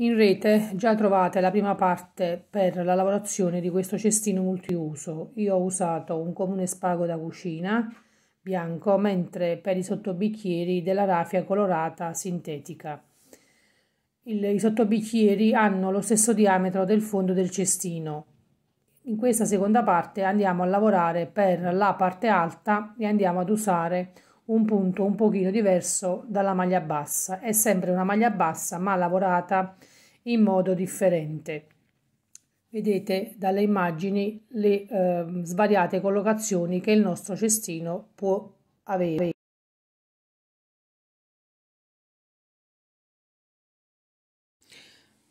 In rete già trovate la prima parte per la lavorazione di questo cestino multiuso. Io ho usato un comune spago da cucina bianco, mentre per i sottobicchieri della raffia colorata sintetica. Il, I sottobicchieri hanno lo stesso diametro del fondo del cestino. In questa seconda parte andiamo a lavorare per la parte alta e andiamo ad usare un un punto un pochino diverso dalla maglia bassa. È sempre una maglia bassa ma lavorata in modo differente. Vedete dalle immagini le eh, svariate collocazioni che il nostro cestino può avere.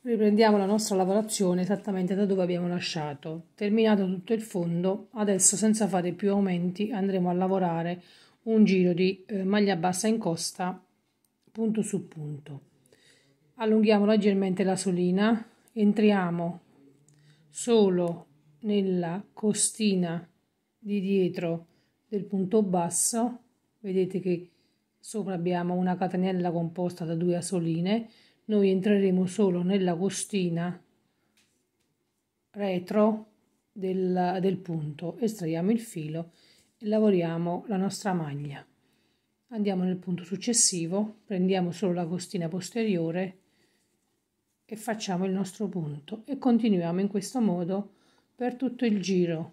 Riprendiamo la nostra lavorazione esattamente da dove abbiamo lasciato. Terminato tutto il fondo, adesso senza fare più aumenti andremo a lavorare un giro di eh, maglia bassa in costa punto su punto allunghiamo leggermente la solina entriamo solo nella costina di dietro del punto basso vedete che sopra abbiamo una catenella composta da due asoline noi entreremo solo nella costina retro del, del punto estraiamo il filo e lavoriamo la nostra maglia. Andiamo nel punto successivo, prendiamo solo la costina posteriore e facciamo il nostro punto e continuiamo in questo modo per tutto il giro.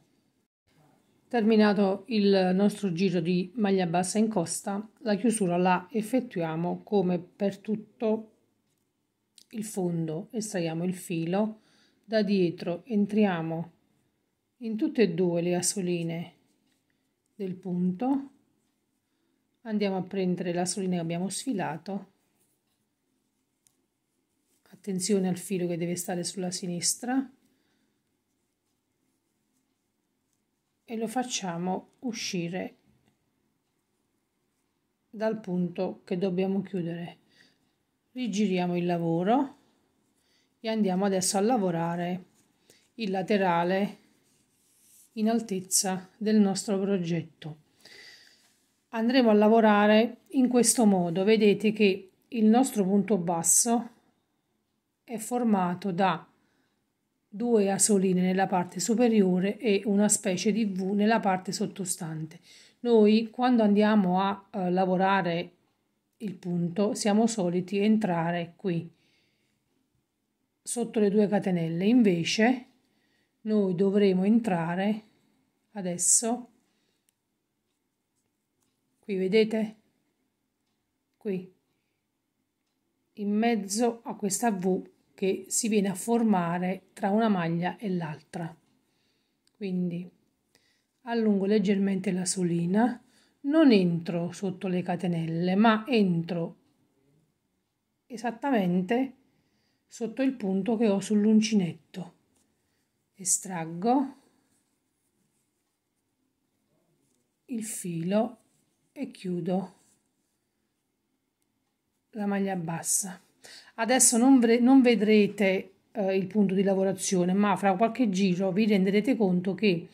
Terminato il nostro giro di maglia bassa in costa, la chiusura la effettuiamo come per tutto il fondo, estraiamo il filo, da dietro entriamo in tutte e due le asoline del punto andiamo a prendere la solina che abbiamo sfilato attenzione al filo che deve stare sulla sinistra e lo facciamo uscire dal punto che dobbiamo chiudere rigiriamo il lavoro e andiamo adesso a lavorare il laterale in altezza del nostro progetto. Andremo a lavorare in questo modo, vedete che il nostro punto basso è formato da due asoline nella parte superiore e una specie di V nella parte sottostante. Noi quando andiamo a eh, lavorare il punto siamo soliti entrare qui sotto le due catenelle, invece noi dovremo entrare adesso qui vedete qui in mezzo a questa V che si viene a formare tra una maglia e l'altra quindi allungo leggermente la solina non entro sotto le catenelle ma entro esattamente sotto il punto che ho sull'uncinetto estraggo il filo e chiudo la maglia bassa adesso non, non vedrete eh, il punto di lavorazione ma fra qualche giro vi renderete conto che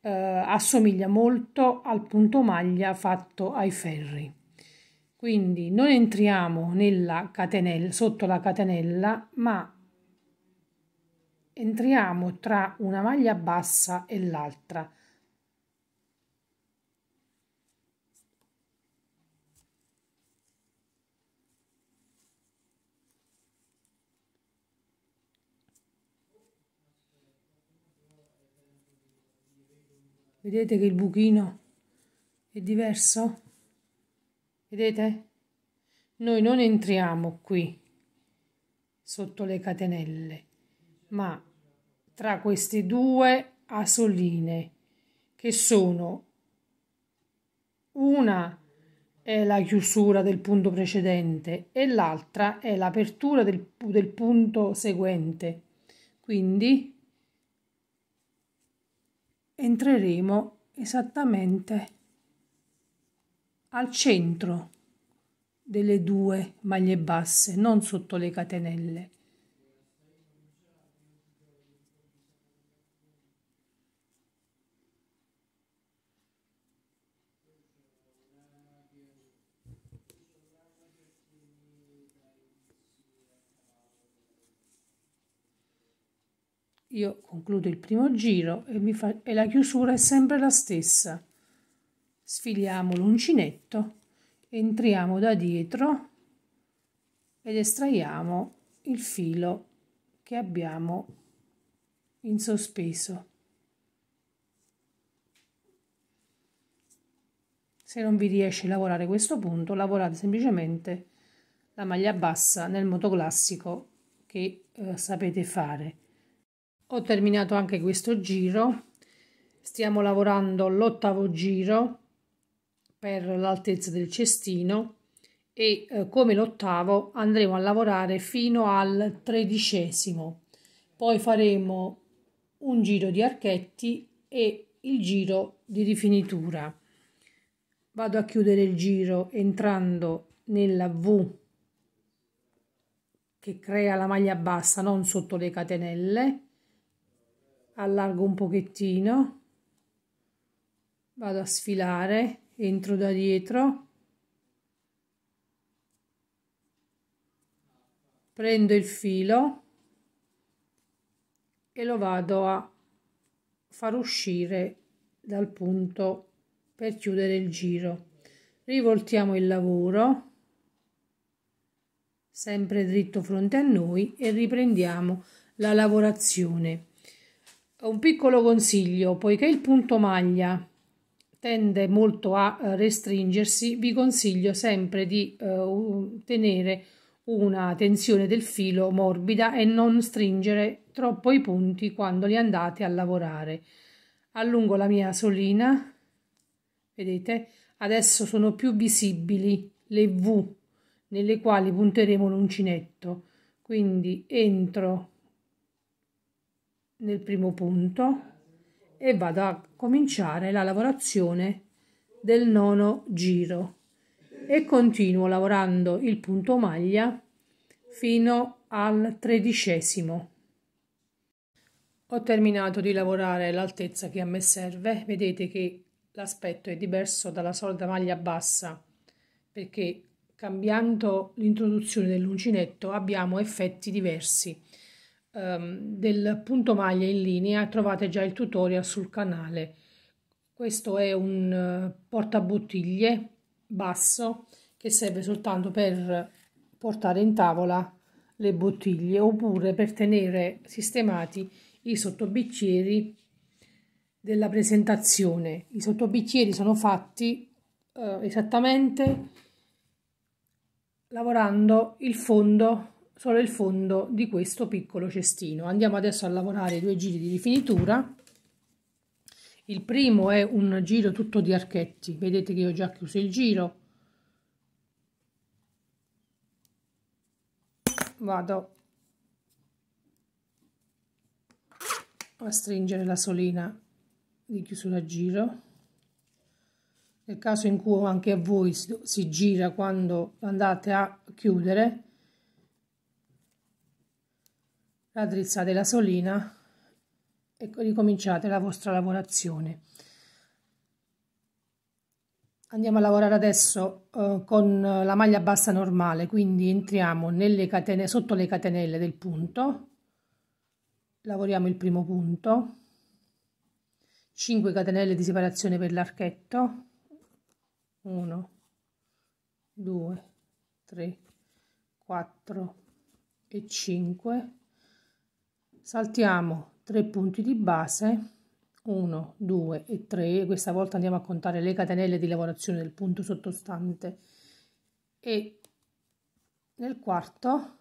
eh, assomiglia molto al punto maglia fatto ai ferri quindi non entriamo nella catenella sotto la catenella ma entriamo tra una maglia bassa e l'altra. Vedete che il buchino è diverso? Vedete? Noi non entriamo qui sotto le catenelle, ma tra queste due asoline, che sono una è la chiusura del punto precedente e l'altra è l'apertura del, del punto seguente. Quindi entreremo esattamente al centro delle due maglie basse, non sotto le catenelle. Io concludo il primo giro e, fa... e la chiusura è sempre la stessa. Sfiliamo l'uncinetto, entriamo da dietro ed estraiamo il filo che abbiamo in sospeso. Se non vi riesce a lavorare questo punto, lavorate semplicemente la maglia bassa nel modo classico che eh, sapete fare ho terminato anche questo giro stiamo lavorando l'ottavo giro per l'altezza del cestino e eh, come l'ottavo andremo a lavorare fino al tredicesimo poi faremo un giro di archetti e il giro di rifinitura vado a chiudere il giro entrando nella V che crea la maglia bassa non sotto le catenelle allargo un pochettino, vado a sfilare, entro da dietro, prendo il filo e lo vado a far uscire dal punto per chiudere il giro. Rivoltiamo il lavoro sempre dritto fronte a noi e riprendiamo la lavorazione. Un piccolo consiglio, poiché il punto maglia tende molto a eh, restringersi, vi consiglio sempre di uh, tenere una tensione del filo morbida e non stringere troppo i punti quando li andate a lavorare. Allungo la mia solina, vedete, adesso sono più visibili le V nelle quali punteremo l'uncinetto, quindi entro nel primo punto e vado a cominciare la lavorazione del nono giro e continuo lavorando il punto maglia fino al tredicesimo ho terminato di lavorare l'altezza che a me serve vedete che l'aspetto è diverso dalla solita maglia bassa perché cambiando l'introduzione dell'uncinetto abbiamo effetti diversi um, del punto maglia in linea trovate già il tutorial sul canale. Questo è un uh, portabottiglie basso che serve soltanto per portare in tavola le bottiglie oppure per tenere sistemati i sottobicchieri della presentazione. I sottobicchieri sono fatti eh, esattamente lavorando il fondo solo il fondo di questo piccolo cestino. Andiamo adesso a lavorare due giri di rifinitura. Il primo è un giro tutto di archetti, vedete che io ho già chiuso il giro. Vado a stringere la solina di chiusura a giro. Nel caso in cui anche a voi si gira quando andate a chiudere, raddrizzate la solina e ricominciate la vostra lavorazione andiamo a lavorare adesso eh, con la maglia bassa normale quindi entriamo nelle catene sotto le catenelle del punto lavoriamo il primo punto 5 catenelle di separazione per l'archetto 1 2 3 4 e 5 saltiamo 3 punti di base 1 2 e 3 questa volta andiamo a contare le catenelle di lavorazione del punto sottostante e nel quarto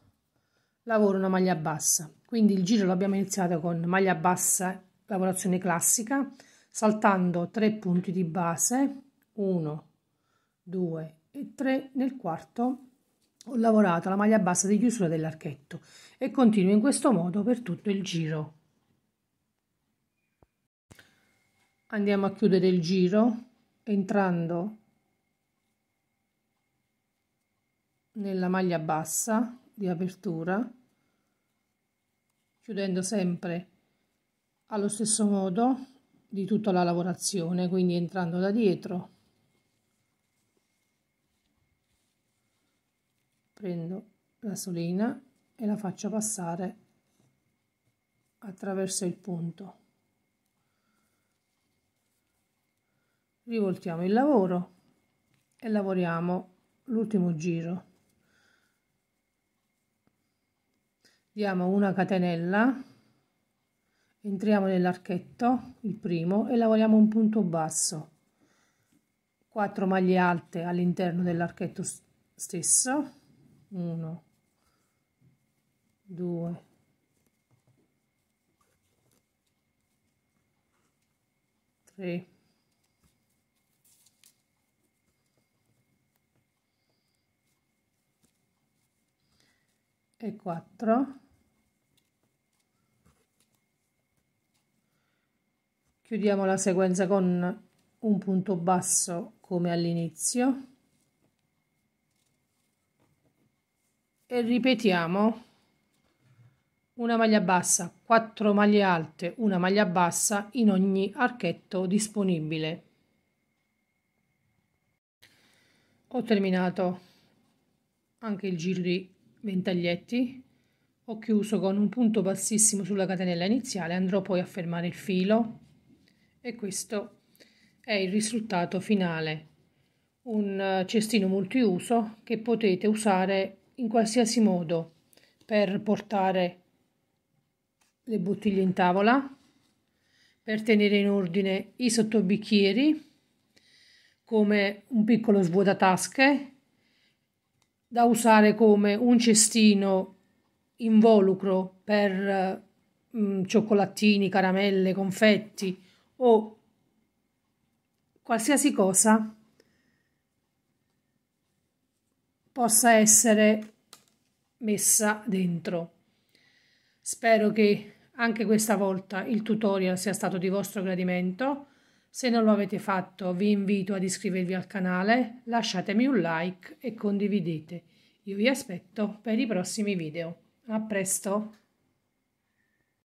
lavoro una maglia bassa quindi il giro l'abbiamo iniziato con maglia bassa lavorazione classica saltando 3 punti di base 1 2 e 3 nel quarto ho lavorato la maglia bassa di chiusura dell'archetto e continuo in questo modo per tutto il giro andiamo a chiudere il giro entrando nella maglia bassa di apertura chiudendo sempre allo stesso modo di tutta la lavorazione quindi entrando da dietro prendo la solina e la faccio passare attraverso il punto rivoltiamo il lavoro e lavoriamo l'ultimo giro diamo una catenella entriamo nell'archetto il primo e lavoriamo un punto basso 4 maglie alte all'interno dell'archetto stesso 1 2 3 e 4 chiudiamo la sequenza con un punto basso come all'inizio e ripetiamo una maglia bassa 4 maglie alte una maglia bassa in ogni archetto disponibile ho terminato anche il giro di ventaglietti ho chiuso con un punto bassissimo sulla catenella iniziale andrò poi a fermare il filo e questo è il risultato finale un eh, cestino multiuso che potete usare in qualsiasi modo per portare le bottiglie in tavola, per tenere in ordine i sottobicchieri, come un piccolo svuotatasche, da usare come un cestino involucro per mm, cioccolatini, caramelle, confetti o qualsiasi cosa possa essere messa dentro. Spero che anche questa volta il tutorial sia stato di vostro gradimento. Se non lo avete fatto vi invito ad iscrivervi al canale, lasciatemi un like e condividete. Io vi aspetto per i prossimi video. A presto!